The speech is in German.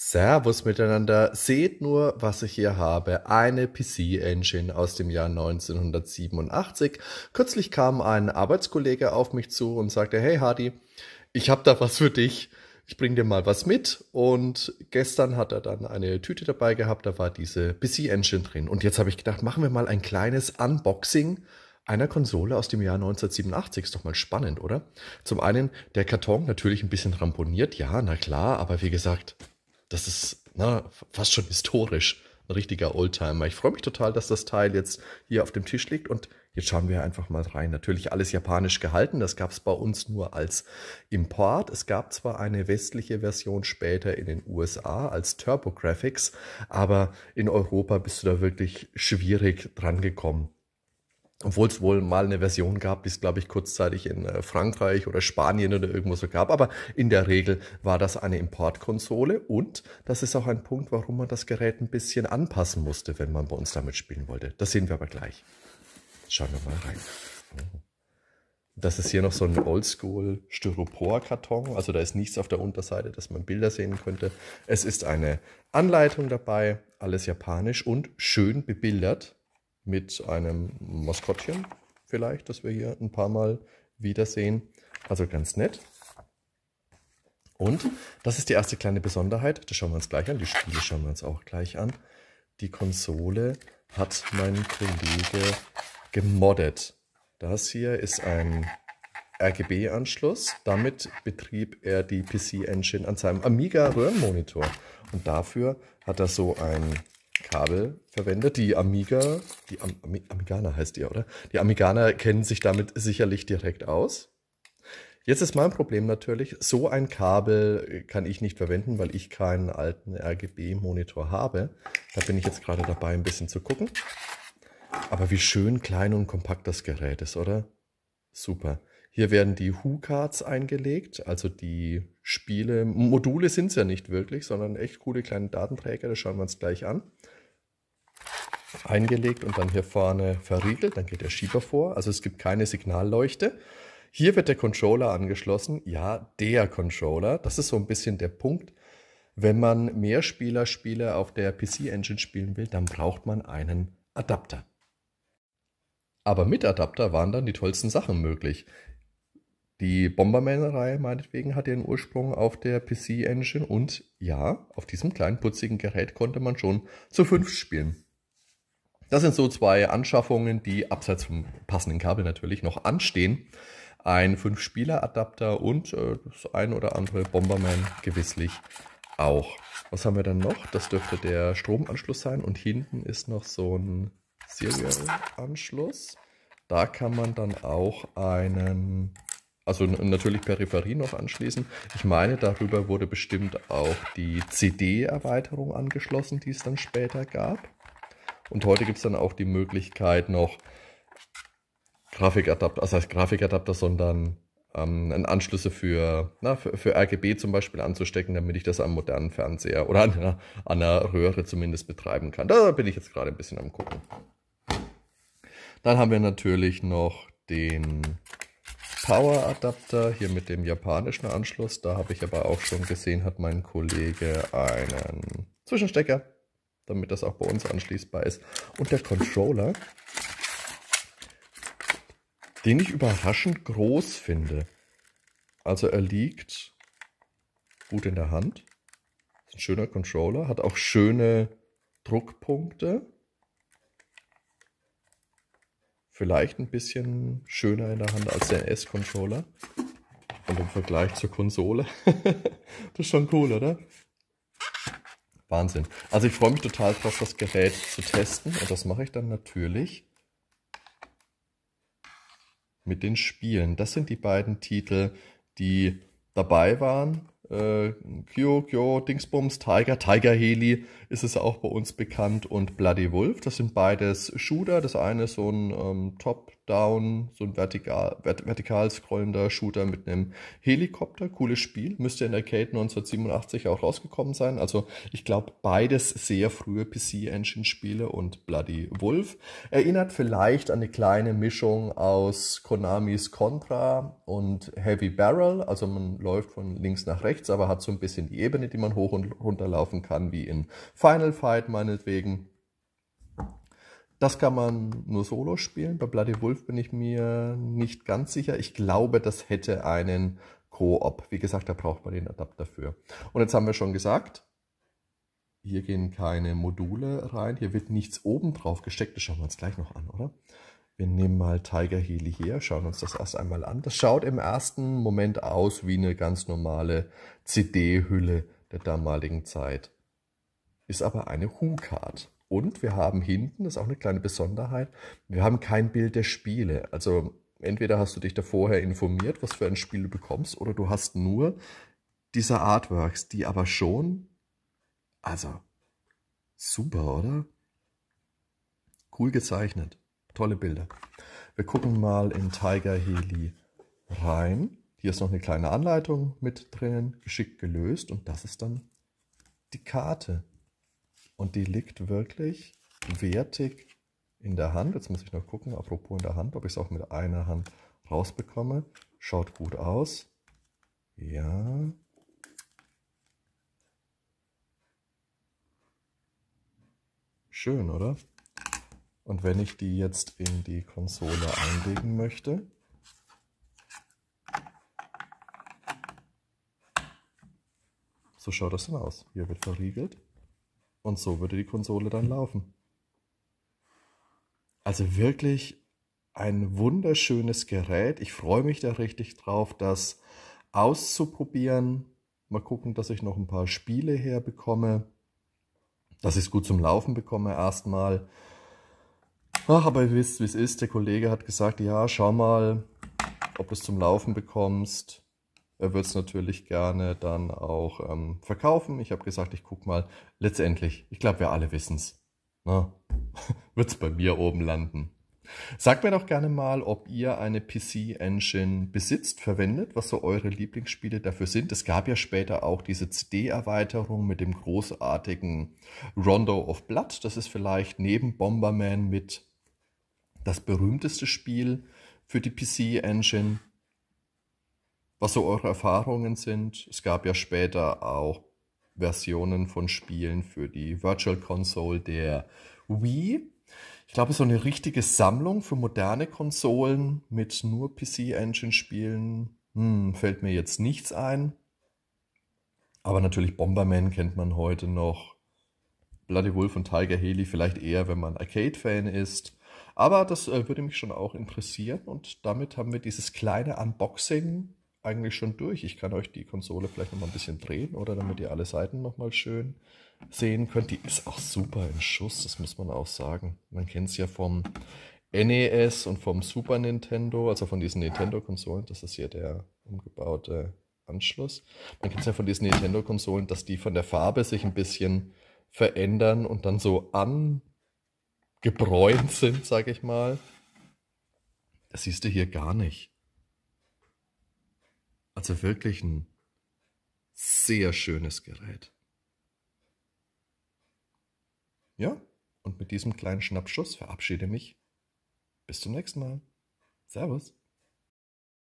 Servus miteinander, seht nur, was ich hier habe. Eine PC-Engine aus dem Jahr 1987. Kürzlich kam ein Arbeitskollege auf mich zu und sagte, hey Hardy, ich habe da was für dich. Ich bring dir mal was mit. Und gestern hat er dann eine Tüte dabei gehabt, da war diese PC-Engine drin. Und jetzt habe ich gedacht, machen wir mal ein kleines Unboxing einer Konsole aus dem Jahr 1987. Ist doch mal spannend, oder? Zum einen der Karton natürlich ein bisschen ramponiert, ja, na klar, aber wie gesagt, das ist na, fast schon historisch. Ein richtiger Oldtimer. Ich freue mich total, dass das Teil jetzt hier auf dem Tisch liegt und Jetzt schauen wir einfach mal rein. Natürlich alles japanisch gehalten. Das gab es bei uns nur als Import. Es gab zwar eine westliche Version später in den USA als TurboGrafx, aber in Europa bist du da wirklich schwierig dran gekommen obwohl es wohl mal eine Version gab, die es, glaube ich, kurzzeitig in äh, Frankreich oder Spanien oder irgendwo so gab. Aber in der Regel war das eine Importkonsole und das ist auch ein Punkt, warum man das Gerät ein bisschen anpassen musste, wenn man bei uns damit spielen wollte. Das sehen wir aber gleich. Schauen wir mal rein. Oh. Das ist hier noch so ein Oldschool Styropor-Karton. Also da ist nichts auf der Unterseite, dass man Bilder sehen könnte. Es ist eine Anleitung dabei, alles japanisch und schön bebildert mit einem Maskottchen vielleicht, das wir hier ein paar Mal wiedersehen. Also ganz nett. Und das ist die erste kleine Besonderheit. Das schauen wir uns gleich an. Die Spiele schauen wir uns auch gleich an. Die Konsole hat mein Kollege gemoddet. Das hier ist ein RGB-Anschluss. Damit betrieb er die PC-Engine an seinem Amiga-Röhrenmonitor. Und dafür hat er so ein Kabel verwendet. Die Amiga, die Am Ami Amigana heißt ihr, oder? Die Amigana kennen sich damit sicherlich direkt aus. Jetzt ist mein Problem natürlich, so ein Kabel äh, kann ich nicht verwenden, weil ich keinen alten RGB-Monitor habe. Da bin ich jetzt gerade dabei, ein bisschen zu gucken. Aber wie schön klein und kompakt das Gerät ist, oder? Super. Hier werden die Hu-Cards eingelegt, also die Spiele, Module sind es ja nicht wirklich, sondern echt coole kleine Datenträger, das schauen wir uns gleich an. Eingelegt und dann hier vorne verriegelt, dann geht der Schieber vor, also es gibt keine Signalleuchte. Hier wird der Controller angeschlossen, ja, der Controller, das ist so ein bisschen der Punkt. Wenn man mehr Spieler Spiele auf der PC Engine spielen will, dann braucht man einen Adapter. Aber mit Adapter waren dann die tollsten Sachen möglich. Die Bomberman-Reihe meinetwegen hat ihren Ursprung auf der PC-Engine und ja, auf diesem kleinen putzigen Gerät konnte man schon zu fünf spielen. Das sind so zwei Anschaffungen, die abseits vom passenden Kabel natürlich noch anstehen. Ein Fünf-Spieler-Adapter und äh, das ein oder andere Bomberman gewisslich auch. Was haben wir dann noch? Das dürfte der Stromanschluss sein und hinten ist noch so ein Serial-Anschluss. Da kann man dann auch einen also natürlich Peripherie noch anschließen. Ich meine, darüber wurde bestimmt auch die CD-Erweiterung angeschlossen, die es dann später gab. Und heute gibt es dann auch die Möglichkeit noch Grafikadapter, das heißt Grafikadapter, sondern ähm, Anschlüsse für, na, für, für, RGB zum Beispiel anzustecken, damit ich das am modernen Fernseher oder an einer, an einer Röhre zumindest betreiben kann. Da bin ich jetzt gerade ein bisschen am gucken. Dann haben wir natürlich noch den Power-Adapter hier mit dem japanischen Anschluss. Da habe ich aber auch schon gesehen, hat mein Kollege einen Zwischenstecker, damit das auch bei uns anschließbar ist. Und der Controller, den ich überraschend groß finde. Also er liegt gut in der Hand. Ein schöner Controller, hat auch schöne Druckpunkte vielleicht ein bisschen schöner in der Hand als der ns controller Und im Vergleich zur Konsole. das ist schon cool, oder? Wahnsinn. Also ich freue mich total drauf, das Gerät zu testen. Und das mache ich dann natürlich mit den Spielen. Das sind die beiden Titel, die dabei waren äh, Kyo, Kyo, Dingsbums, Tiger, Tiger Heli ist es auch bei uns bekannt und Bloody Wolf. Das sind beides Shooter. Das eine ist so ein ähm, Top-Down, so ein vertikal, vert vertikal scrollender Shooter mit einem Helikopter. Cooles Spiel. Müsste in Arcade 1987 auch rausgekommen sein. Also ich glaube, beides sehr frühe PC-Engine-Spiele und Bloody Wolf. Erinnert vielleicht an eine kleine Mischung aus Konamis Contra und Heavy Barrel. Also man läuft von links nach rechts rechts, aber hat so ein bisschen die Ebene, die man hoch und runter laufen kann, wie in Final Fight meinetwegen. Das kann man nur solo spielen. Bei Bloody Wolf bin ich mir nicht ganz sicher. Ich glaube, das hätte einen Co-op. Wie gesagt, da braucht man den Adapter für. Und jetzt haben wir schon gesagt, hier gehen keine Module rein, hier wird nichts oben drauf gesteckt. Das schauen wir uns gleich noch an, oder? Wir nehmen mal Tiger Healy her, schauen uns das erst einmal an. Das schaut im ersten Moment aus wie eine ganz normale CD-Hülle der damaligen Zeit. Ist aber eine who card Und wir haben hinten, das ist auch eine kleine Besonderheit, wir haben kein Bild der Spiele. Also entweder hast du dich da vorher informiert, was für ein Spiel du bekommst, oder du hast nur diese Artworks, die aber schon, also super, oder? Cool gezeichnet tolle Bilder. Wir gucken mal in Tiger Heli rein. Hier ist noch eine kleine Anleitung mit drinnen, geschickt gelöst und das ist dann die Karte. Und die liegt wirklich wertig in der Hand. Jetzt muss ich noch gucken, apropos in der Hand, ob ich es auch mit einer Hand rausbekomme. Schaut gut aus. Ja. Schön, oder? Und wenn ich die jetzt in die Konsole einlegen möchte, so schaut das dann aus. Hier wird verriegelt und so würde die Konsole dann laufen. Also wirklich ein wunderschönes Gerät. Ich freue mich da richtig drauf, das auszuprobieren. Mal gucken, dass ich noch ein paar Spiele herbekomme, dass ich es gut zum Laufen bekomme erstmal. Ach, aber ihr wisst, wie es ist. Der Kollege hat gesagt, ja, schau mal, ob du es zum Laufen bekommst. Er wird es natürlich gerne dann auch ähm, verkaufen. Ich habe gesagt, ich guck mal. Letztendlich, ich glaube, wir alle wissen es. Ne? Wird es bei mir oben landen. Sagt mir doch gerne mal, ob ihr eine PC-Engine besitzt, verwendet, was so eure Lieblingsspiele dafür sind. Es gab ja später auch diese CD-Erweiterung mit dem großartigen Rondo of Blood. Das ist vielleicht neben Bomberman mit das berühmteste Spiel für die PC Engine? Was so eure Erfahrungen sind? Es gab ja später auch Versionen von Spielen für die Virtual Console der Wii. Ich glaube, so eine richtige Sammlung für moderne Konsolen mit nur PC Engine Spielen hm, fällt mir jetzt nichts ein. Aber natürlich Bomberman kennt man heute noch. Bloody Wolf und Tiger Haley vielleicht eher, wenn man Arcade-Fan ist. Aber das äh, würde mich schon auch interessieren und damit haben wir dieses kleine Unboxing eigentlich schon durch. Ich kann euch die Konsole vielleicht noch mal ein bisschen drehen oder damit ihr alle Seiten noch mal schön sehen könnt. Die ist auch super in Schuss, das muss man auch sagen. Man kennt es ja vom NES und vom Super Nintendo, also von diesen Nintendo-Konsolen. Das ist hier der umgebaute Anschluss. Man kennt es ja von diesen Nintendo-Konsolen, dass die von der Farbe sich ein bisschen verändern und dann so an gebräunt sind, sage ich mal. Das siehst du hier gar nicht. Also wirklich ein sehr schönes Gerät. Ja, und mit diesem kleinen Schnappschuss verabschiede mich. Bis zum nächsten Mal. Servus.